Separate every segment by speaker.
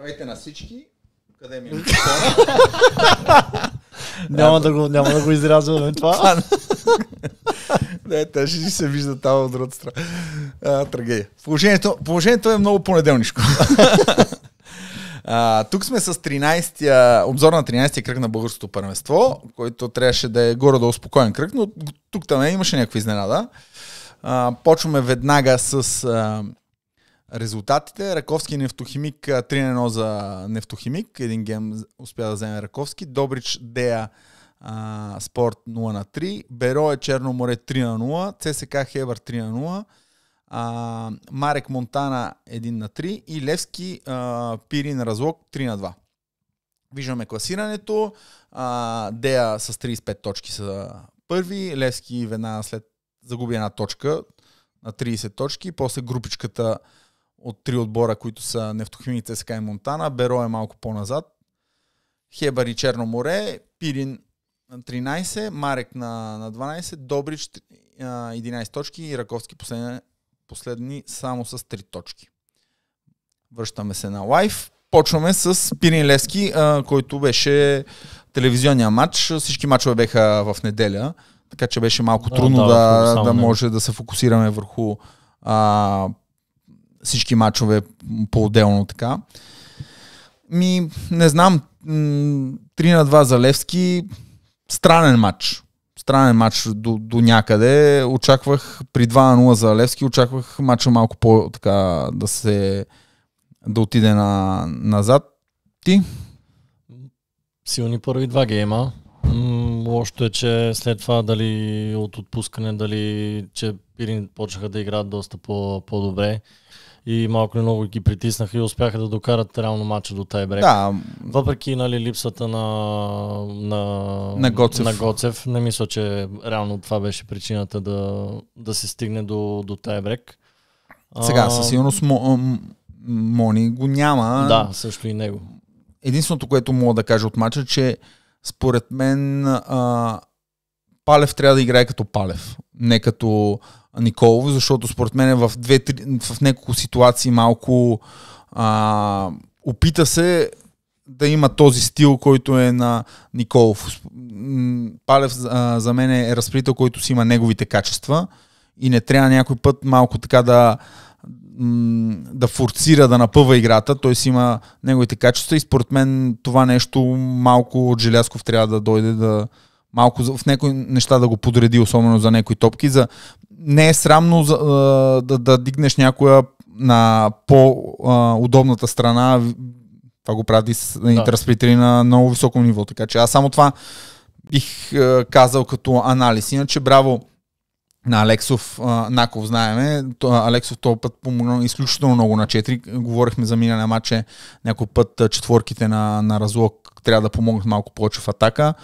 Speaker 1: Здравейте на всички. Къде ми е няма, да го, няма да го изрязваме това. Не, те ще се вижда там от другата страна. трагедия. Положението, положението е много понеделнишко. А, тук сме с 13-я, обзор на 13-я кръг на българското първенство, който трябваше да е горе-долу спокоен кръг, но тук там е, имаше някаква изненада. А, почваме веднага с а, резултатите. Раковски е нефтохимик 3 1 за нефтохимик. Един гем успя да вземе Раковски. Добрич Дея а, Спорт 0 на 3. Беро е Черно море 3 на 0. ЦСК Хебър 3 на 0. А, Марек Монтана 1 на 3. И Левски а, Пирин Разлог 3 на 2. Виждаме класирането. А, Дея с 35 точки са първи. Левски веднага след загуби една точка на 30 точки. После групичката от три отбора, които са Нефтохимик, ЦСКА и Монтана. Беро е малко по-назад. Хебър и Черно море. Пирин на 13, Марек на, на 12, Добрич 11 точки и Раковски последни, последни само с 3 точки. Връщаме се на лайф. Почваме с Пирин Левски, а, който беше телевизионния матч. Всички матчове беха в неделя, така че беше малко трудно да, да, да, да може да се фокусираме върху а, всички матчове по-отделно така. Ми, не знам, 3 на 2 за Левски, странен матч. Странен матч до, до някъде. Очаквах при 2 на 0 за Левски, очаквах матча малко по-така да се да отиде на, назад. Ти?
Speaker 2: Силни първи два гейма. Лошото е, че след това дали от отпускане, дали че Пирин почнаха да играят доста по- по-добре и малко или много ги притиснаха и успяха да докарат реално мача до тайбрек. Да. Въпреки нали, липсата на, на, на, Гоцев. на Гоцев, не мисля, че реално това беше причината да, да се стигне до, до тайбрек. Сега, със
Speaker 1: сигурност Мони го няма. Да, също и него. Единственото, което мога да кажа от мача, че според мен а, Палев трябва да играе като Палев, не като Николов, защото според мен е в, две, три, в няколко ситуации малко а, опита се да има този стил, който е на Николов. Палев а, за мен е разпрител, който си има неговите качества и не трябва някой път малко така да да форцира, да напъва играта, той си има неговите качества и според мен това нещо малко от Желясков трябва да дойде да, малко в някои неща да го подреди, особено за някои топки. За... Не е срамно за, да, да дигнеш някоя на по-удобната страна. Това го прави с да. интерспритери на много високо ниво. Така че аз само това бих казал като анализ. Иначе браво на Алексов, Наков знаеме. Алексов този път помогна изключително много на 4. Говорихме за миналия матч, че някой път четворките на, на Разлог трябва да помогнат малко повече в атака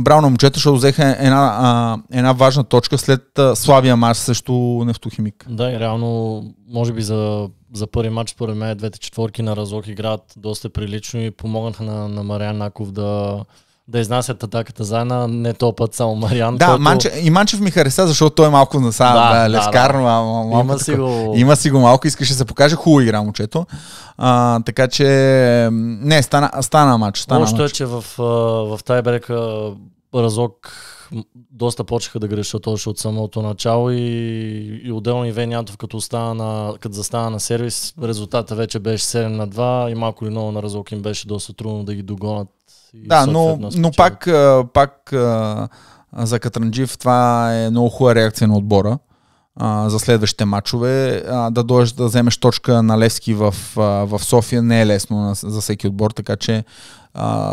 Speaker 1: браво на момчета, защото взеха една, а, една важна точка след а, слабия матч срещу Нефтохимик.
Speaker 2: Да, и реално, може би за, за първи матч, според мен, двете четворки на Разок играят доста прилично и помогнаха на, на Мариан Наков да, да изнасят атаката заедно, не то път само Мариан. Да, който... Манче, и Манчев ми хареса, защото той е малко на да, да, левкарно. Да, да. има, си го... има
Speaker 1: си го малко, искаше да се покаже. Хубаво игра момчето. А, така че, не, стана, стана матч. Стана Лошото
Speaker 2: е, че в, в тайбрека разок доста почеха да грешат още от самото начало и, и отделно и Вениантов като, остана на, като застана на сервис, резултата вече беше 7 на 2 и малко или много на разок им беше доста трудно да ги догонат и да, но, но пак,
Speaker 1: пак за Катранджив това е много хубава реакция на отбора за следващите матчове. да дойдеш да вземеш точка на Левски в, в София не е лесно за всеки отбор, така че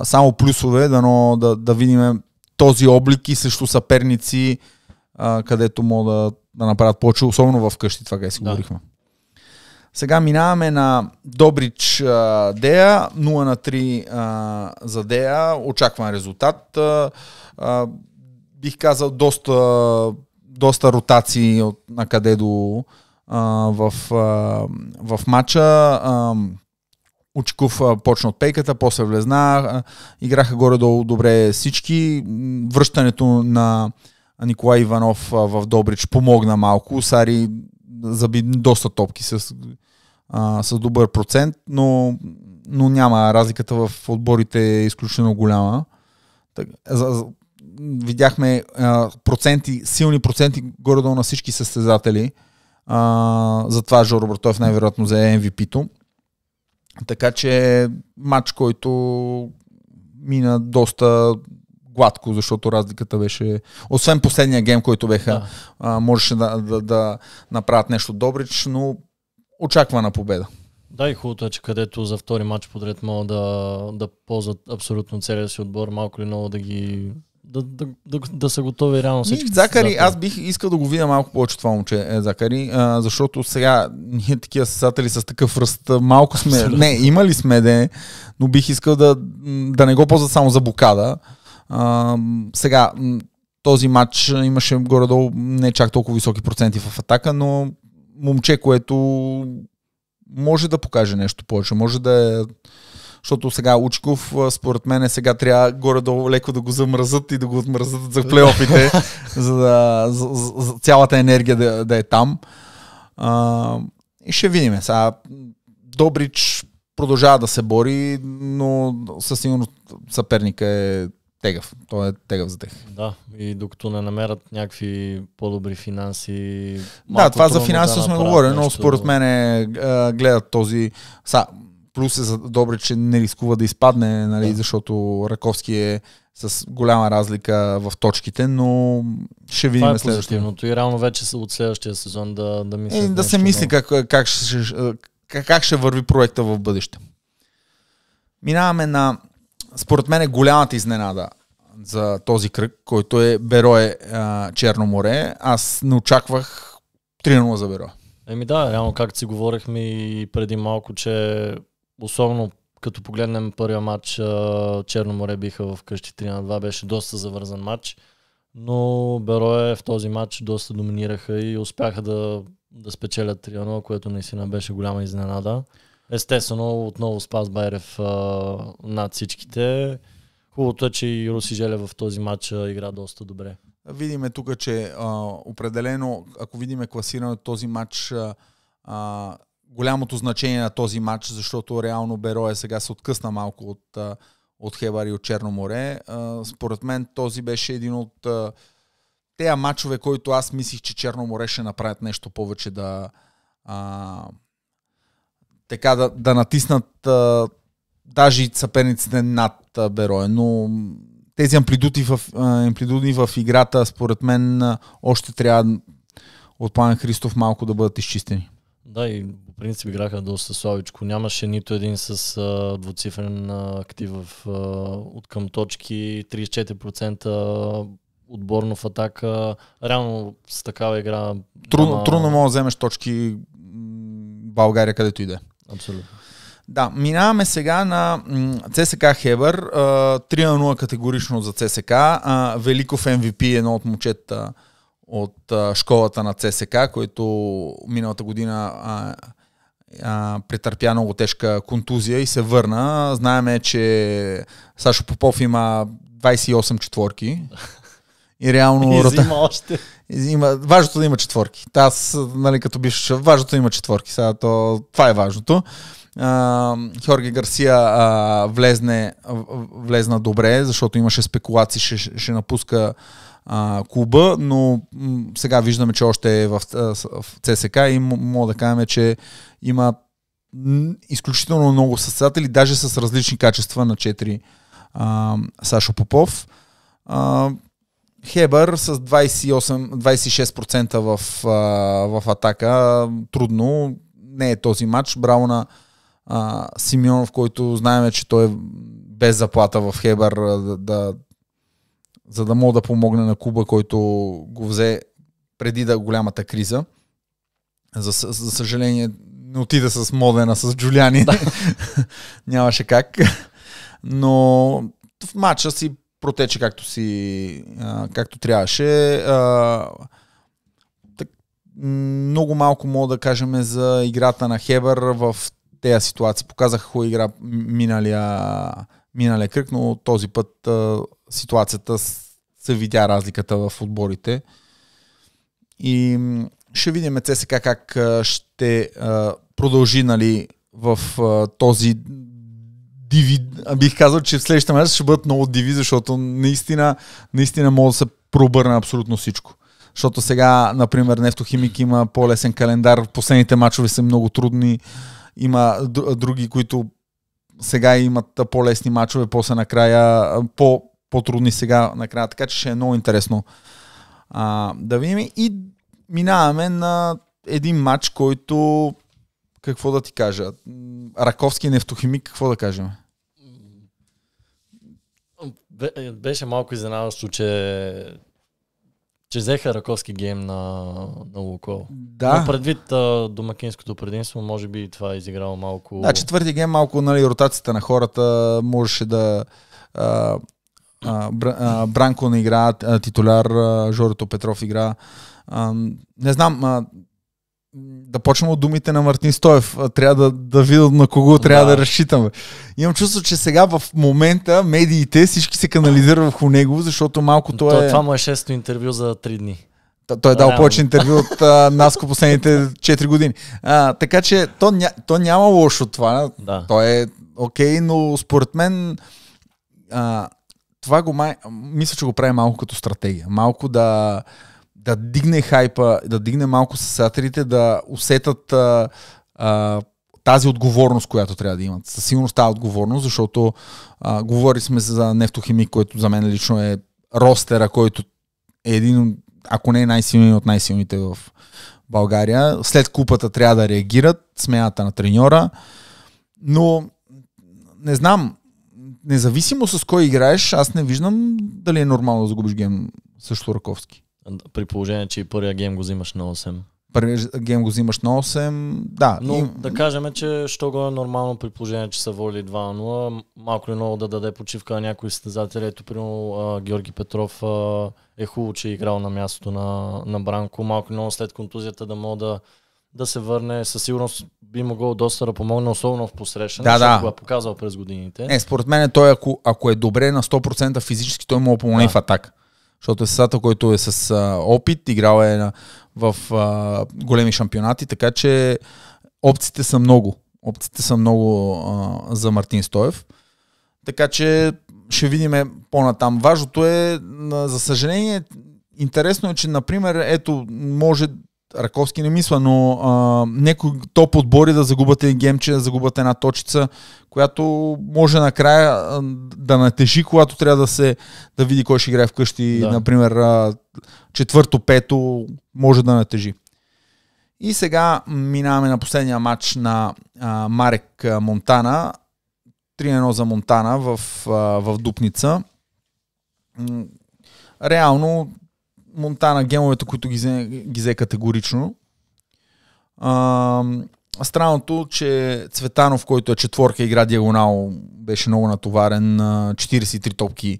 Speaker 1: само плюсове, но, да, да видим този облик и също съперници, където могат да, да направят повече, особено в къщи, това къде си да. говорихме. Сега минаваме на Добрич Дея, 0 на 3 а, за Дея, очакван резултат. А, а, бих казал доста, доста ротации от на къде до а, в, а, в матча. А, почна от пейката, после влезна, играха горе-долу добре всички. Връщането на Николай Иванов в Добрич помогна малко. Сари заби доста топки с а, с добър процент, но, но няма. Разликата в отборите е изключително голяма. Так, за, за, видяхме а, проценти, силни проценти горе-долу на всички състезатели. А, затова Жоро Братов най-вероятно за MVP-то. Така че матч, който мина доста гладко, защото разликата беше... Освен последния гейм, който беха, да. а, можеше да, да, да направят нещо добрич, но очаквана победа.
Speaker 2: Да, и хубавото е, че където за втори матч подред могат да, да ползват абсолютно целия си отбор, малко или много да ги да, да, да, да са готови реално всички. Закари, да, аз бих искал да го видя малко повече това
Speaker 1: момче, е, Закари, а, защото сега ние такива съсатели с такъв ръст, малко сме, Абсолютно. не, имали сме, де, но бих искал да, да не го ползват само за бокада. А, сега, този матч имаше горе-долу не чак толкова високи проценти в атака, но момче, което може да покаже нещо повече, може да е... Защото сега Учков, според мен, е сега трябва горе-долу леко да го замръзат и да го отмръзат за плейофите, за да за, за, за цялата енергия да, да е там. А, и ще видим. Сега Добрич продължава да се бори, но със сигурност съперника е тегав.
Speaker 2: Той е тегав за тех. Да, и докато не намерят някакви по-добри финанси. Да, това за финанси да сме говорили, но според мен
Speaker 1: е, гледат този. Са, плюс е за добре, че не рискува да изпадне, нали, да. защото Раковски е с голяма разлика в точките, но ще видим Това е
Speaker 2: следващото. И реално вече от следващия сезон да, да мисли. Е, да се мисли
Speaker 1: как, как, ще, как ще върви проекта в бъдеще. Минаваме на според мен е голямата изненада за този кръг, който е Берое е, Черно море. Аз не очаквах
Speaker 2: 3-0 за Берое. Еми да, реално както си говорихме и преди малко, че особено като погледнем първия матч, Черно море биха в къщи 3 на 2, беше доста завързан матч, но Берое в този матч доста доминираха и успяха да, да спечелят 3 на 0, което наистина беше голяма изненада. Естествено, отново Спас Байрев а, над всичките. Хубавото е, че и Руси Желев в този матч а, игра доста добре.
Speaker 1: Видиме тук, че а, определено, ако видиме класирането този матч, а, а, голямото значение на този матч, защото реално Бероя сега се откъсна малко от, а, от Хебар и от Черно море. А, според мен този беше един от тези тея матчове, който аз мислих, че Черно море ще направят нещо повече да... А, така да, да натиснат а, даже и съперниците над а, Бероя, но тези амплидуди в, а, амплидуди в играта, според мен, а, още трябва от Пан Христов малко да бъдат изчистени.
Speaker 2: Да, и по принцип играха доста слабичко. Нямаше нито един с а, двуцифрен а, актив в, а, от към точки, 34% отборно в атака. Реално с такава игра... Трудно, няма... трудно мога да
Speaker 1: вземеш точки България където иде. Абсолютно. Да, минаваме сега на ЦСК Хебър. 3 на 0 категорично за ЦСК. Великов MVP, е едно от момчета от школата на ЦСК, който миналата година претърпя много тежка контузия и се върна. Знаеме, че Сашо Попов има 28 четворки. И реално... И рота... още. Има, важното е да има четворки. аз, нали, като биш, важното е да има четворки. Сега то, това е важното. А, Хьорги Гарсия а, влезне, влезна добре, защото имаше спекулации, ще, ще напуска а, клуба, но м- сега виждаме, че още е в, в ЦСК и м- мога да кажем, че има изключително много състезатели, даже с различни качества на 4 а, Сашо Попов. А, Хебър с 28, 26% в, в атака. Трудно. Не е този матч. Браво на а, Симеонов, който знаем, че той е без заплата в Хебър, да, да, за да мога да помогне на Куба, който го взе преди да голямата криза. За, за съжаление, не отида с Модена, с Джуляни. Да. Нямаше как. Но в матча си протече както си, а, както трябваше. А, так, много малко мога да кажем за играта на Хебър в тези ситуации. Показах хубава игра миналия, миналия кръг, но този път а, ситуацията се видя разликата в отборите. И ще видим ЦСКА как ще а, продължи нали, в а, този диви, бих казал, че в следващата месец ще бъдат много диви, защото наистина, наистина може да се пробърна абсолютно всичко. Защото сега, например, Нефтохимик има по-лесен календар, последните мачове са много трудни, има други, които сега имат по-лесни мачове, после накрая по, по-трудни сега накрая, така че ще е много интересно а, да видим. И минаваме на един матч, който какво да ти кажа? Раковски е нефтохимик, какво да кажем?
Speaker 2: Е, беше малко изненадващо, че че взеха Раковски гейм на, на Лукол. Да. Но предвид а, домакинското предимство, може би това е изиграло малко... Да, четвърти гейм
Speaker 1: малко, нали, ротацията на хората можеше да... А, а, а Бранко не игра, титуляр Жорито Петров игра. А, не знам, а, да почнем от думите на Мартин Стоев. Трябва да, да видя на кого трябва да. да разчитаме. Имам чувство, че сега в момента медиите всички се канализират върху него,
Speaker 2: защото малко той, е... Това му е шесто интервю за три дни. Той е дал повече интервю от а,
Speaker 1: Наско последните 4 години. А, така че то, ня, то няма лошо това. Да. То е окей, okay, но според мен а, това го май... Мисля, че го прави малко като стратегия. Малко да да дигне хайпа, да дигне малко съсателите, да усетат а, а, тази отговорност, която трябва да имат. Със сигурност тази отговорност, защото а, говори сме за нефтохимик, който за мен лично е ростера, който е един, ако не е най-силният от най-силните в България. След купата трябва да реагират, смяната на треньора, но не знам, независимо с кой играеш, аз не виждам дали е нормално да загубиш гем също Раковски.
Speaker 2: При положение, че и първия гейм го взимаш на 8.
Speaker 1: Първия гейм го взимаш на 8, да. Но и...
Speaker 2: да кажем, че що го е нормално при положение, че са воли 2 0, малко ли много да даде почивка на някой състезател. Ето, примерно, Георги Петров а, е хубаво, че е играл на мястото на, на Бранко. Малко ли много след контузията да мога да да се върне, със сигурност би могъл доста да помогне, особено в посрещане, да, да. го е показал през годините. Не, според
Speaker 1: мен е той, ако, ако е добре на 100% физически, той да помогне да. в атака защото е състател, който е с а, опит, играл е на, в а, големи шампионати, така че опциите са много. Опциите са много а, за Мартин Стоев. Така че ще видим по-натам. Важното е, за съжаление, интересно е, че, например, ето, може Раковски не мисля, но някои некои топ отбори да загубят един гемче, да загубят една точица, която може накрая а, да натежи, когато трябва да се да види кой ще играе вкъщи, да. например а, четвърто, пето, може да натежи. И сега минаваме на последния матч на а, Марек а, Монтана. 3-1 за Монтана в, а, в Дупница. Реално Монтана гемовете, които ги взе, ги взе категорично. А, странното, че Цветанов, който е четворка, игра диагонал, беше много натоварен. 43 топки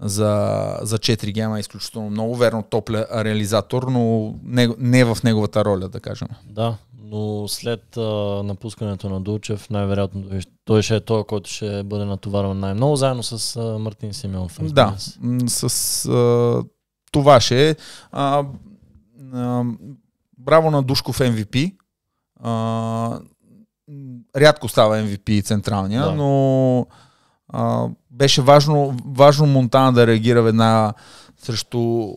Speaker 1: за, за 4 гема изключително много. Верно, топля реализатор, но не, не в неговата роля,
Speaker 2: да кажем. Да, но след а, напускането на Дулчев, най-вероятно той ще е той, който ще бъде натоварен най-много, заедно с а, Мартин Симеонов. Да, с а, това ще е. А, а, браво
Speaker 1: на Душков MVP. А, рядко става MVP централния, да. но а, беше важно, важно Монтана да реагира веднага срещу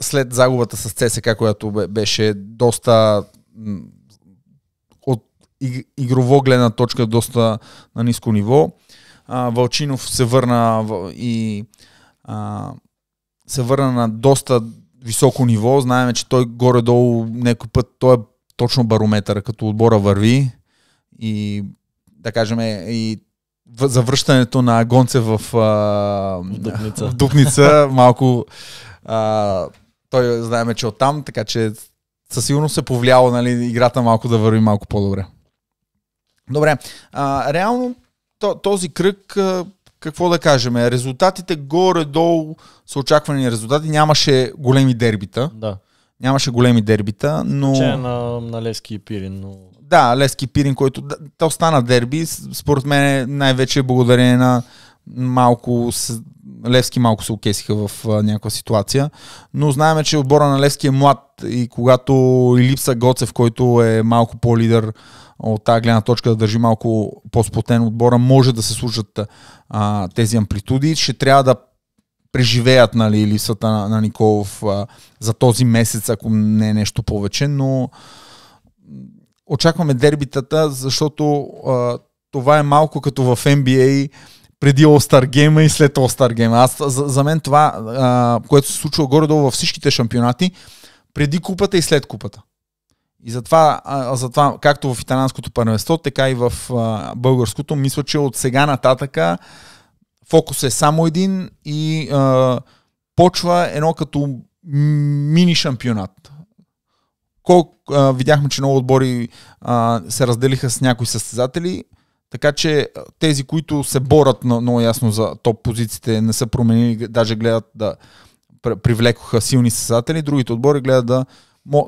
Speaker 1: след загубата с ЦСК, която беше доста от игрово гледна точка доста на ниско ниво. А, Вълчинов се върна и а, се върна на доста високо ниво. Знаеме, че той горе-долу някой път, той е точно барометъра, като отбора върви и да кажем и завръщането на Гонце в, а, в дупница, в дупница малко а, той знаеме, че оттам, така че със сигурност се повлияло нали, играта малко да върви малко по-добре. Добре, а, реално този кръг а, какво да кажем, е, резултатите горе-долу са очаквани резултати. Нямаше големи дербита. Да. Нямаше големи дербита, но... Че
Speaker 2: на, на Лески и Пирин, но...
Speaker 1: Да, Лески и Пирин, който... Да, то стана дерби, според мен е най-вече благодарение на малко... С... Левски малко се окесиха в а, някаква ситуация, но знаем, че отбора на Левски е млад и когато и липса Гоцев, който е малко по лидър от тази гледна точка да държи малко по-сплотен отбора, може да се служат а, тези амплитуди. Ще трябва да преживеят нали, липсата на, на Николов а, за този месец, ако не е нещо повече, но очакваме дербитата, защото а, това е малко като в NBA преди All-Star Game и след All-Star Game. Аз, за, за мен това, а, което се случва горе-долу във всичките шампионати, преди купата и след купата. И затова, а, затова, както в италянското първенство, така и в а, българското, мисля, че от сега нататъка фокус е само един и а, почва едно като мини шампионат. Колко, а, видяхме, че много отбори а, се разделиха с някои състезатели, така че тези, които се борят много ясно за топ позициите, не са променили, даже гледат да привлекоха силни състезатели, другите отбори гледат да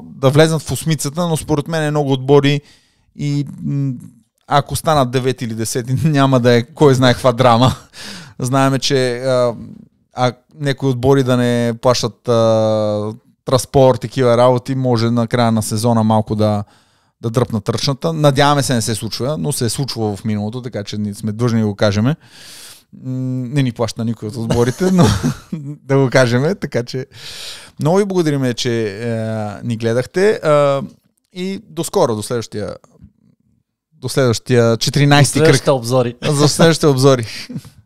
Speaker 1: да влезнат в осмицата, но според мен е много отбори и ако станат 9 или 10, няма да е кой знае каква драма. Знаеме, че а, а някои отбори да не плащат а, транспорт, такива работи, може на края на сезона малко да, да дръпнат ръчната. Надяваме се не се случва, но се е случвало в миналото, така че ние сме длъжни да го кажем не ни плаща никой от отборите, но да го кажем. Така че много ви благодарим, че е, ни гледахте. Е, и до скоро, до следващия до следващия 14 ти кръг. обзори. За следващите обзори.